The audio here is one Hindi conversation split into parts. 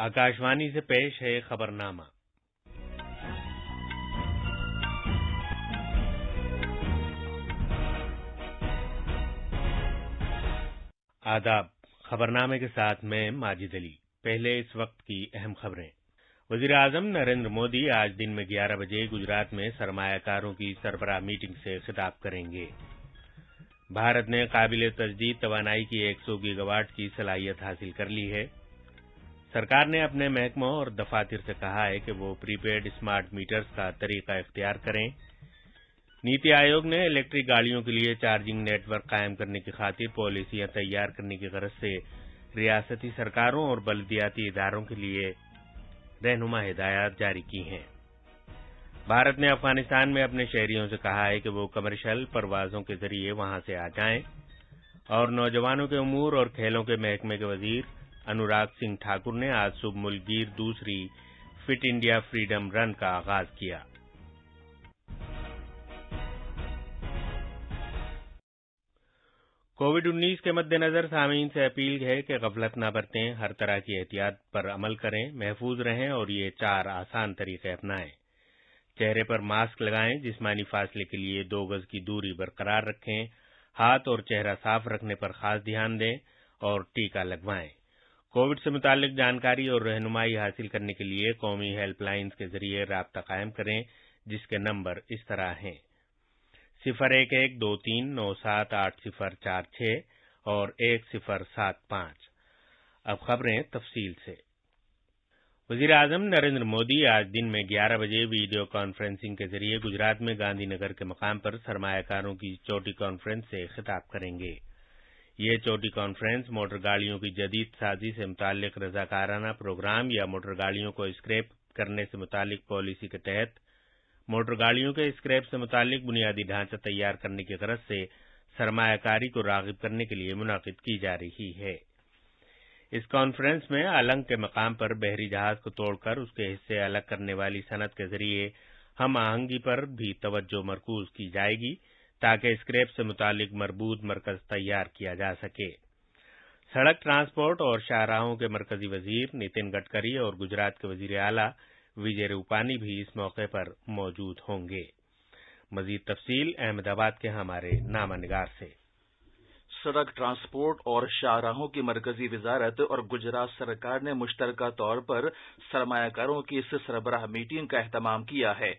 आकाशवाणी से पेश है खबरनामा आदाब खबरनामे के साथ मैं माजिद अली पहले इस वक्त की अहम खबरें वजीर आजम नरेंद्र मोदी आज दिन में 11 बजे गुजरात में सरमायाकारों की सरबराह मीटिंग से खिताब करेंगे भारत ने काबिल तजदीद तोानाई की 100 गीगावाट की सलाहियत हासिल कर ली है सरकार ने अपने महकमों और दफातर से कहा है कि वो प्रीपेड स्मार्ट मीटर्स का तरीका इख्तियार करें नीति आयोग ने इलेक्ट्रिक गाड़ियों के लिए चार्जिंग नेटवर्क कायम करने की खातिर पॉलिसियां तैयार करने की गरज से रियासती सरकारों और बलदियाती इदारों के लिए रहनुमा हिदायत जारी की हैं भारत ने अफगानिस्तान में अपने शहरियों से कहा है कि वो कमर्शियल परवाजों के जरिए वहां से आ जाएं और नौजवानों के उमूर और खेलों के महकमे के वजीर अनुराग सिंह ठाकुर ने आज मुलगीर दूसरी फिट इंडिया फ्रीडम रन का आगाज किया कोविड 19 के मद्देनजर सामीन से अपील है कि गफलत न बरतें हर तरह की एहतियात पर अमल करें महफूज रहें और ये चार आसान तरीके अपनाएं चेहरे पर मास्क लगाएं जिस्मानी फासले के लिए दो गज की दूरी बरकरार रखें हाथ और चेहरा साफ रखने पर खास ध्यान दें और टीका लगवाएं कोविड से मुतालिक जानकारी और रहनुमाई हासिल करने के लिए कौमी हेल्पलाइंस के जरिए रबता कायम करें जिसके नंबर इस तरह हैं सिफर एक एक दो तीन नौ सात आठ सिफर चार छः और एक सिफर सात पांच अब खबरें तफसील से वजीर आजम नरेन्द्र मोदी आज दिन में 11 बजे वीडियो कॉन्फ्रेंसिंग के जरिए गुजरात में गांधीनगर के मकाम पर सरमाकारों की चोटी कॉन्फ्रेंस से खिताब करेंगे यह चोटी कॉन्फ्रेंस मोटर गाड़ियों की जदीद साजी से मुतालिक रजाकाराना प्रोग्राम या मोटर गाड़ियों को स्क्रैप करने से मुतालिक पॉलिसी के तहत मोटर गाड़ियों के स्क्रैप से मुतालिक बुनियादी ढांचा तैयार करने की गरज से सरमाकारी को रागब करने के लिए मुनद की जा रही है इस कॉन्फ्रेंस में अलंग के मकाम पर बहरी जहाज को तोड़कर उसके हिस्से अलग करने वाली सनत के जरिए हम आहंगी पर भी तवज्जो मरकूज की जाएगी ताकि स्क्रैप से मुतालिक मरबूत मरकज तैयार किया जा सके सड़क ट्रांसपोर्ट और शाहराहों के मरकजी वजीर नितिन गडकरी और गुजरात के वजीर आला विजय रूपानी भी इस मौके पर मौजूद होंगे मजीद तफसील अहमदाबाद के हमारे नामा निगार से सड़क ट्रांसपोर्ट और शाहराहों की मरकजी वजारत और गुजरात सरकार ने मुश्तरक तौर पर सरमाकारों की इस सरबराह मीटिंग का अहतमाम किया है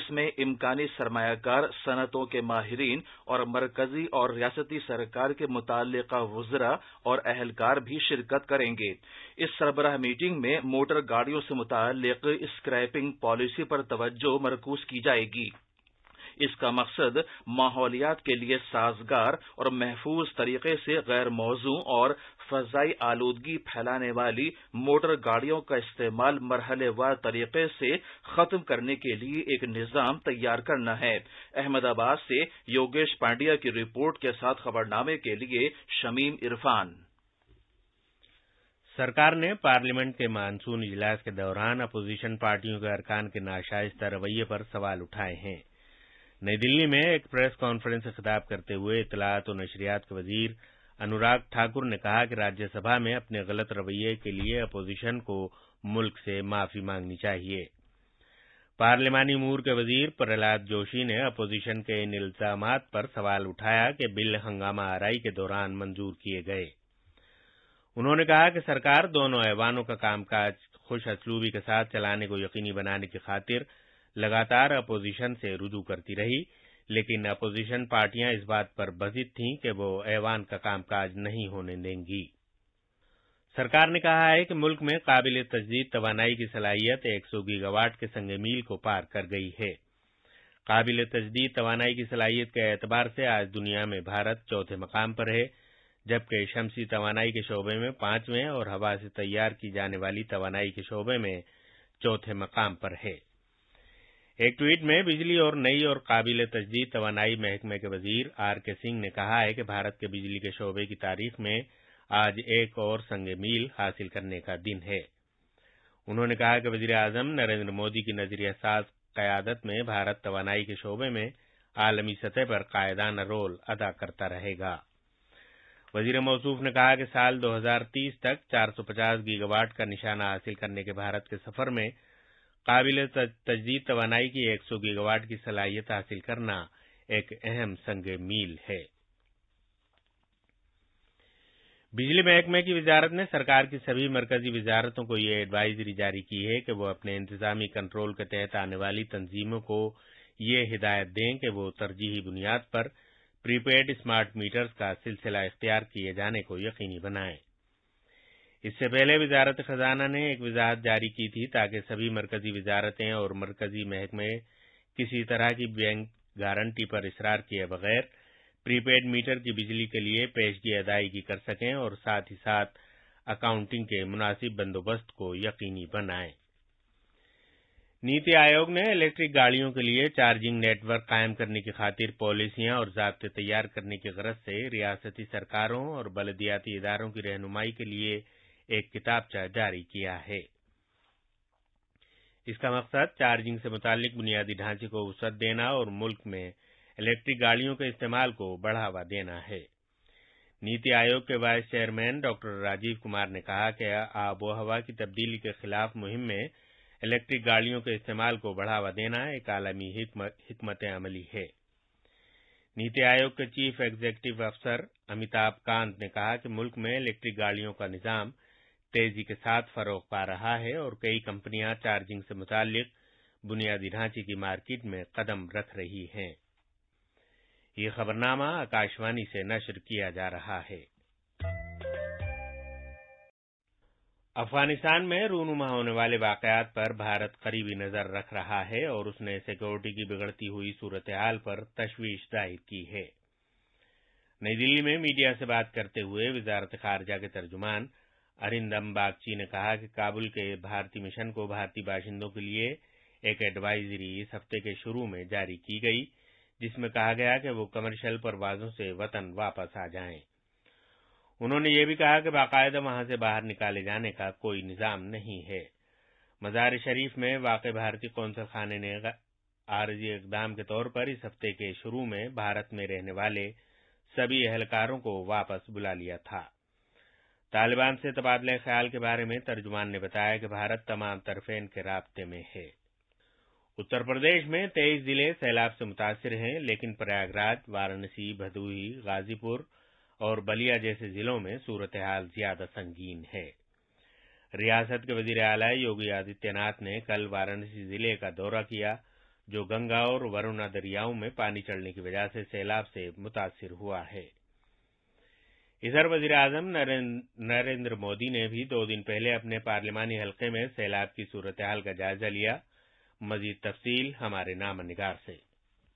इसमें इमकानी सरमाकार सनतों के माहरीन और मरकजी और रियासती सरकार के मुतल वजरा और अहलकार भी शिरकत करेंगे इस सरबराह मीटिंग में मोटर गाड़ियों से मुतल स्क्रैपिंग पॉलिसी पर तवज्जो मरकूज की जाएगी इसका मकसद माहौलियात के लिए साजगार और महफूज तरीके से गैर मौजू और फजाई आलूदगी फैलाने वाली मोटर गाड़ियों का इस्तेमाल मरहलेवार तरीके से खत्म करने के लिए एक निजाम तैयार करना है अहमदाबाद से योगेश पांड्या की रिपोर्ट के साथ खबरनामे के लिए शमीम इरफान सरकार ने पार्लियामेंट के मानसून इजलास के दौरान अपोजिशन पार्टियों के अरकान के नाशाइस्ता रवैये पर सवाल उठाए हैं नई दिल्ली में एक प्रेस कॉन्फ्रेंस से खिताब करते हुए इतलात और नशरियात के वजीर अनुराग ठाकुर ने कहा कि राज्यसभा में अपने गलत रवैये के लिए अपोजिशन को मुल्क से माफी मांगनी चाहिए पार्लियामानी मूर के वजीर प्रहलाद जोशी ने अपोजिशन के इन इल्जाम पर सवाल उठाया कि बिल हंगामा आरई के दौरान मंजूर किए गए उन्होंने कहा कि सरकार दोनों ऐवानों का कामकाज खुश असलूबी के साथ चलाने को यकीनी बनाने की खातिर लगातार अपोजिशन से रुजू करती रही लेकिन अपोजिशन पार्टियां इस बात पर बजित थीं कि वो ऐवान का कामकाज नहीं होने देंगी सरकार ने कहा है कि मुल्क में काबिल तजदीद तोानाई की सलाहियत 100 गीगावाट के संग मील को पार कर गई है काबिल तजदीद तोानाई की सलाहियत के एतबार से आज दुनिया में भारत चौथे मकाम पर है जबकि शमसी तोानाई के शोबे में पांचवें और हवा से तैयार की जाने वाली तोानाई के शोबे में चौथे मकाम पर है एक ट्वीट में बिजली और नई और काबिल तजदीद तो महकमे के वजीर आर के सिंह ने कहा है कि भारत के बिजली के शोबे की तारीख में आज एक और संग मील हासिल करने का दिन है उन्होंने कहा कि वजीर अजम नरेन्द्र मोदी की नजरिया साज क्यादत में भारत तोानाई के शोबे में आलमी सतह पर कायदाना रोल अदा करता रहेगा वजीर मौसूफ ने कहा कि साल 2030 तक 450 गीगावाट का निशाना हासिल करने के भारत के सफर में काबिल तजदीद तोानाई की 100 गीगावाट की सलाहियत हासिल करना एक अहम संग मील है बिजली महकमे की वजारत ने सरकार की सभी मरकजी वजारतों को यह एडवाइजरी जारी की है कि वह अपने इंतजामी कंट्रोल के तहत आने वाली तंजीमों को ये हिदायत दें कि वो तरजीही बुनियाद पर प्रीपेड स्मार्ट मीटर्स का सिलसिला इख्तियार किए जाने को यकीनी बनाएं इससे पहले वजारत खजाना ने एक वजाहत जारी की थी ताकि सभी मरकजी वजारतें और मरकजी महकमे किसी तरह की बैंक गारंटी पर इसरार किए बगैर प्रीपेड मीटर की बिजली के लिए पेशगी अदायगी कर सकें और साथ ही साथ अकाउंटिंग के मुनासिब बंदोबस्त को यकीनी बनाएं नीति आयोग ने इलेक्ट्रिक गाड़ियों के लिए चार्जिंग नेटवर्क कायम करने की खातिर पॉलिसियां और जबते तैयार करने की गरज से रियासती सरकारों और बलदियाती इदारों की रहनुमाई के लिए एक किताबचा जारी किया है इसका मकसद चार्जिंग से मुतालिक बुनियादी ढांचे को वसत देना और मुल्क में इलेक्ट्रिक गाड़ियों के इस्तेमाल को बढ़ावा देना है नीति आयोग के वाइस चेयरमैन डॉ राजीव कुमार ने कहा कि आबो हवा की तब्दीली के खिलाफ मुहिम में इलेक्ट्रिक गाड़ियों के इस्तेमाल को बढ़ावा देना एक आलमी हमत अमली है नीति आयोग के चीफ एग्जीक्यूटिव अफसर अमिताभ कांत ने कहा कि मुल्क में इलेक्ट्रिक गाड़ियों का निजाम तेजी के साथ फरोख पा रहा है और कई कंपनियां चार्जिंग से मुतालिक बुनियादी ढांचे की मार्केट में कदम रख रही हैं ये खबरनामा आकाशवाणी से नशर किया जा रहा है अफगानिस्तान में रूनुमा होने वाले वाकयात पर भारत करीबी नजर रख रहा है और उसने सिक्योरिटी की बिगड़ती हुई सूरत हाल पर तशवीश जाहिर की है नई दिल्ली में मीडिया से बात करते हुए वजारत खारजा के तर्जुमान अरिंदम बागची ने कहा कि काबुल के भारतीय मिशन को भारतीय बाशिंदों के लिए एक एडवाइजरी इस हफ्ते के शुरू में जारी की गई जिसमें कहा गया कि वो कमर्शियल परवाजों से वतन वापस आ जाएं। उन्होंने ये भी कहा कि बाकायदा वहां से बाहर निकाले जाने का कोई निजाम नहीं है मजार शरीफ में वाक भारतीय कौंसल खाने ने आरजी इकदाम के तौर पर इस हफ्ते के शुरू में भारत में रहने वाले सभी एहलकारों को वापस बुला लिया था तालिबान से तबादले ख्याल के बारे में तर्जुमान ने बताया कि भारत तमाम तरफेन के रबते में है उत्तर प्रदेश में तेईस जिले सैलाब से मुतासर हैं लेकिन प्रयागराज वाराणसी भदोही गाजीपुर और बलिया जैसे जिलों में सूरत हाल ज्यादा संगीन है रियासत के वजीर आला योगी आदित्यनाथ ने कल वाराणसी जिले का दौरा किया जो गंगा और वरुणा दरियाओं में पानी चढ़ने की वजह से सैलाब से मुतासर हुआ है इधर वजीर आजम नरेंद्र मोदी ने भी दो दिन पहले अपने पार्लियामानी हलके में सैलाब की सूरत हाल का जायजा लिया मजीद तफसील हमारे नाम निगार से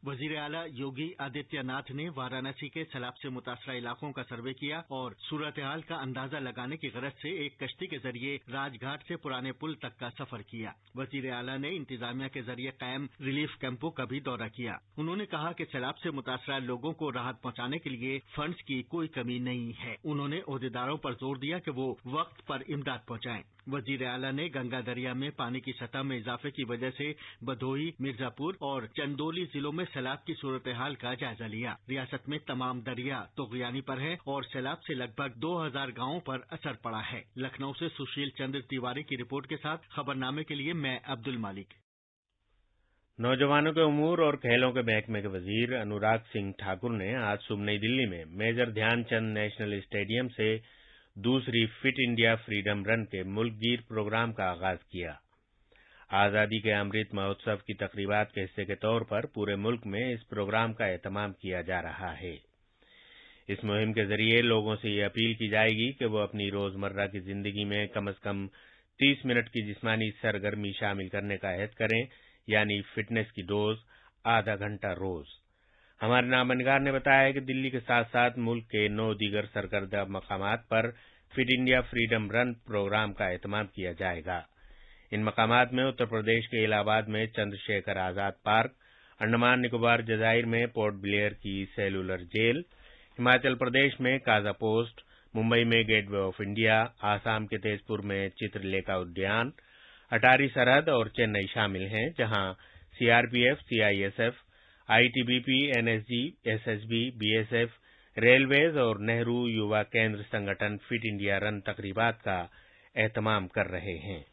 वजीर आला योगी आदित्यनाथ ने वाराणसी के सैलाब से मुतासरा इलाकों का सर्वे किया और सूरतहाल का अंदाजा लगाने की गरज से एक कश्ती के जरिए राजघाट से पुराने पुल तक का सफर किया वजीर आला ने इंतजामिया के जरिए कायम रिलीफ कैंपों का भी दौरा किया उन्होंने कहा कि सैलाब से मुतासरा लोगों को राहत पहुंचाने के लिए फंड्स की कोई कमी नहीं है उन्होंने अहदेदारों पर जोर दिया कि वो वक्त पर इमदाद पहुंचाएं वजीर आला ने गंगा दरिया में पानी की सतह में इजाफे की वजह से भदोही मिर्जापुर और चंदोली जिलों में सैलाब की सूरतहाल का जायजा लिया रियासत में तमाम दरिया तुगयानी पर है और सैलाब से लगभग दो हजार गांवों पर असर पड़ा है लखनऊ से सुशील चंद्र तिवारी की रिपोर्ट के साथ खबरनामे के लिए मैं अब्दुल मालिक नौजवानों के उमूर और खेलों के महकमे के वजीर अनुराग सिंह ठाकुर ने आज सुबह नई दिल्ली में मेजर ध्यानचंद नेशनल स्टेडियम से दूसरी फिट इंडिया फ्रीडम रन के मुल्कगीर प्रोग्राम का आगाज किया आज़ादी के अमृत महोत्सव की तकरीबात के हिस्से के तौर पर पूरे मुल्क में इस प्रोग्राम का एहतमाम किया जा रहा है इस मुहिम के जरिए लोगों से ये अपील की जाएगी कि वो अपनी रोजमर्रा की जिंदगी में कम से कम 30 मिनट की जिस्मानी सरगर्मी शामिल करने का अहद करें यानी फिटनेस की डोज आधा घंटा रोज़ हमारे नामनगार ने बताया कि दिल्ली के साथ साथ मुल्क के नौ दीगर सरगर्दा मकाम पर fit India freedom run programme का एहतमाम किया जाएगा इन मकाम में उत्तर प्रदेश के इलाहाबाद में चंद्रशेखर आजाद पार्क अंडमान निकोबार जजायर में पोर्ट ब्लेयर की सेलुलर जेल हिमाचल प्रदेश में काजा पोस्ट मुंबई में गेटवे ऑफ इंडिया आसाम के तेजपुर में चित्रलेखा उद्यान अटारी सरहद और चेन्नई शामिल हैं जहां CRPF CISF ITBP NSG SSB BSF railways और नेहरू युवा केंद्र संगठन फिट इंडिया रन तकरीबात का एहतमाम कर रहे हैं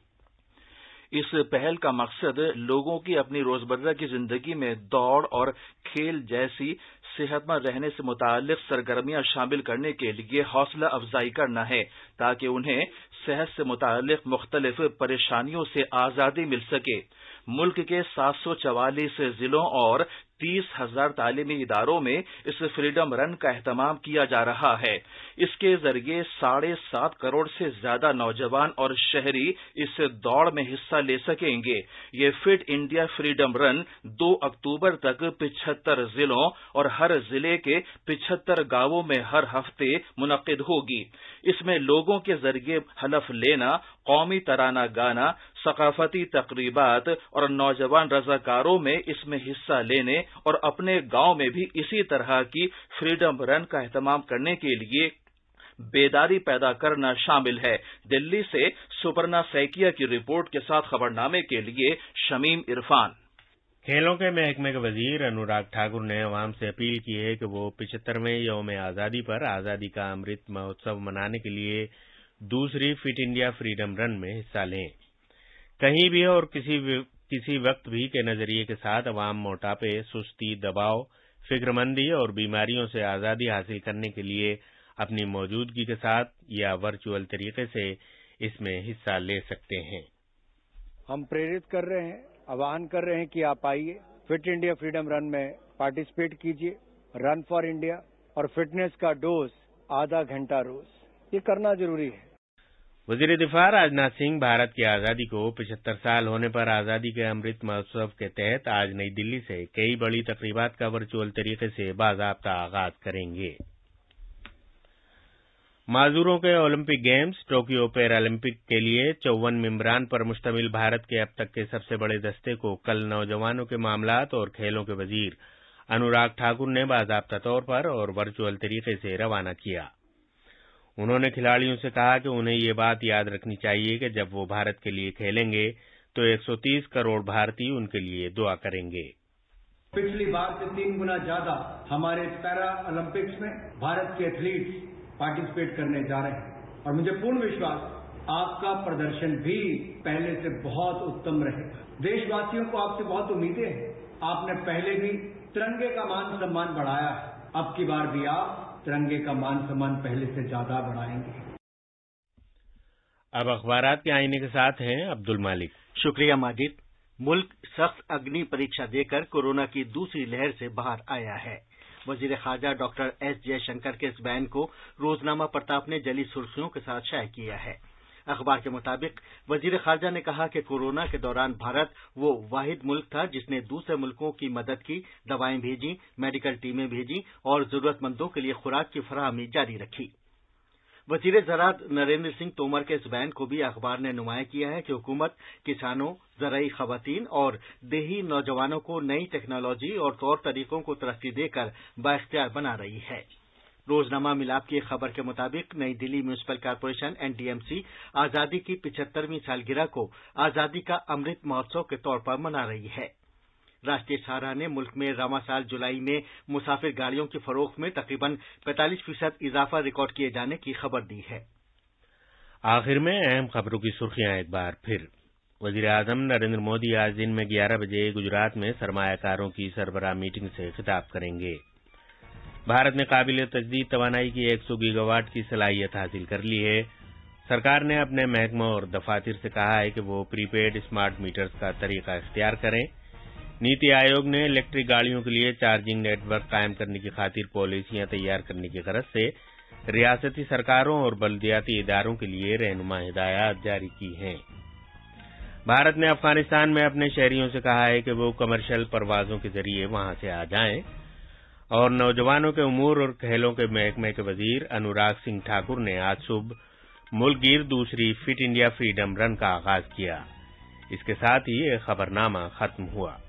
इस पहल का मकसद लोगों की अपनी रोजमर्रा की जिंदगी में दौड़ और खेल जैसी सेहतमंद रहने से मुतालिक सरगर्मियां शामिल करने के लिए हौसला अफजाई करना है ताकि उन्हें सेहत से मुतालिक मुख्तलिफ परेशानियों से आज़ादी मिल सके मुल्क के सात सौ चवालीस जिलों और तीस हजार तालीमी इदारों में इस फ्रीडम रन का अहतमाम किया जा रहा है इसके जरिए साढ़े सात करोड़ से ज्यादा नौजवान और शहरी इस दौड़ में हिस्सा ले सकेंगे ये फिट इंडिया फ्रीडम रन दो अक्टूबर तक पिछहत्तर जिलों और हर जिले के पिछहत्तर गांवों में हर हफ्ते मुनद होगी इसमें लोगों के जरिए हलफ लेना कौमी तराना गाना सकाफती तकरीबात और नौजवान रजाकारों में इसमें हिस्सा लेने और अपने गांव में भी इसी तरह की फ्रीडम रन का एहतमाम करने के लिए बेदारी पैदा करना शामिल है दिल्ली से सुपर्णा सैकिया की रिपोर्ट के साथ खबरनामे के लिए शमीम इरफान खेलों के महकमे के वजीर अनुराग ठाकुर ने आवाम से अपील की है कि वो पिछहत्तरवें यौम आज़ादी पर आज़ादी का अमृत महोत्सव मनाने के लिए दूसरी फिट इंडिया फ्रीडम रन में हिस्सा लें कहीं भी और किसी किसी वक्त भी के नजरिए के साथ अवाम मोटापे सुस्ती दबाव फिक्रमंदी और बीमारियों से आजादी हासिल करने के लिए अपनी मौजूदगी के साथ या वर्चुअल तरीके से इसमें हिस्सा ले सकते हैं हम प्रेरित कर रहे हैं आह्वान कर रहे हैं कि आप आइए फिट इंडिया फ्रीडम रन में पार्टिसिपेट कीजिए रन फॉर इंडिया और फिटनेस का डोज आधा घंटा रोज ये करना जरूरी है वजीर दिफा राजनाथ सिंह भारत की आजादी को पिछहत्तर साल होने पर आजादी के अमृत महोत्सव के तहत आज नई दिल्ली से कई बड़ी तकरीबात का वर्चुअल तरीके से बाजाबता आगाज करेंगे माजूरों के ओलंपिक गेम्स टोक्यो पैरालंपिक के लिए चौवन मिम्बरान पर मुश्तमिल भारत के अब तक के सबसे बड़े दस्ते को कल नौजवानों के मामलात और खेलों के वजीर अनुराग ठाकुर ने बाजाबता तौर पर और वर्चुअल तरीके से रवाना किया उन्होंने खिलाड़ियों से कहा कि उन्हें ये बात याद रखनी चाहिए कि जब वो भारत के लिए खेलेंगे तो 130 करोड़ भारतीय उनके लिए दुआ करेंगे पिछली बार से तीन गुना ज्यादा हमारे पैरा ओलंपिक्स में भारत के एथलीट्स पार्टिसिपेट करने जा रहे हैं और मुझे पूर्ण विश्वास आपका प्रदर्शन भी पहले से बहुत उत्तम रहेगा देशवासियों को आपसे बहुत उम्मीदें हैं आपने पहले भी तिरंगे का मान सम्मान बढ़ाया है अब की बार भी आप तिरंगे का मान सम्मान पहले से ज्यादा बढ़ाएंगे अब अखबार के आईने के साथ हैं अब्दुल मालिक शुक्रिया माजिद मुल्क सख्त अग्नि परीक्षा देकर कोरोना की दूसरी लहर से बाहर आया है वजीर खारजा डॉक्टर एस जयशंकर के इस बयान को रोजनामा प्रताप ने जली सुर्खियों के साथ शाया किया है अखबार के मुताबिक वजीर खारजा ने कहा कि कोरोना के दौरान भारत वो वाहिद मुल्क था जिसने दूसरे मुल्कों की मदद की दवाएं भेजी मेडिकल टीमें भेजी और जरूरतमंदों के लिए खुराक की फराहमी जारी रखी वजीर ज़रात नरेंद्र सिंह तोमर के इस बयान को भी अखबार ने नुमाया किया है कि हुकूमत किसानों जरई खवतीन और देही नौजवानों को नई टेक्नोलॉजी और तौर तरीकों को तरक्की देकर बाख्तियार बना रही है रोजनामा मिलाप की खबर के मुताबिक नई दिल्ली म्यूनिसिपल कॉरपोरेशन एनडीएमसी आजादी की पिछहत्तरवीं सालगिरह को आजादी का अमृत महोत्सव के तौर पर मना रही है राष्ट्रीय सहारा ने मुल्क में रवा साल जुलाई में मुसाफिर गाड़ियों की फरोख में तकरीबन 45 फीसद इजाफा रिकॉर्ड किए जाने की खबर दी है आखिर में अहम खबरों की सुर्खियां एक बार फिर वजीर आजम नरेंद्र मोदी आज दिन में 11 बजे गुजरात में सरमायाकारों की सरबराह मीटिंग से खिताब करेंगे भारत ने काबिल तजदीद तोानाई की 100 गीगावाट की सलाहियत हासिल कर ली है सरकार ने अपने महकमों और दफातर से कहा है कि वो प्रीपेड स्मार्ट मीटर्स का तरीका इख्तियार करें नीति आयोग ने इलेक्ट्रिक गाड़ियों के लिए चार्जिंग नेटवर्क कायम करने की खातिर पॉलिसियां तैयार करने की गरज से रियासती सरकारों और बल्दियाती इदारों के लिए रहनुमा हिदायत जारी की हैं भारत ने अफगानिस्तान में अपने शहरियों से कहा है कि वो कमर्शियल परवाजों के जरिए वहां से आ जाएं और नौजवानों के उमूर और खेलों के महकमे के वजीर अनुराग सिंह ठाकुर ने आज सुबह मुलगीर दूसरी फिट इंडिया फ्रीडम रन का आगाज किया इसके साथ ही यह खबरनामा खत्म हुआ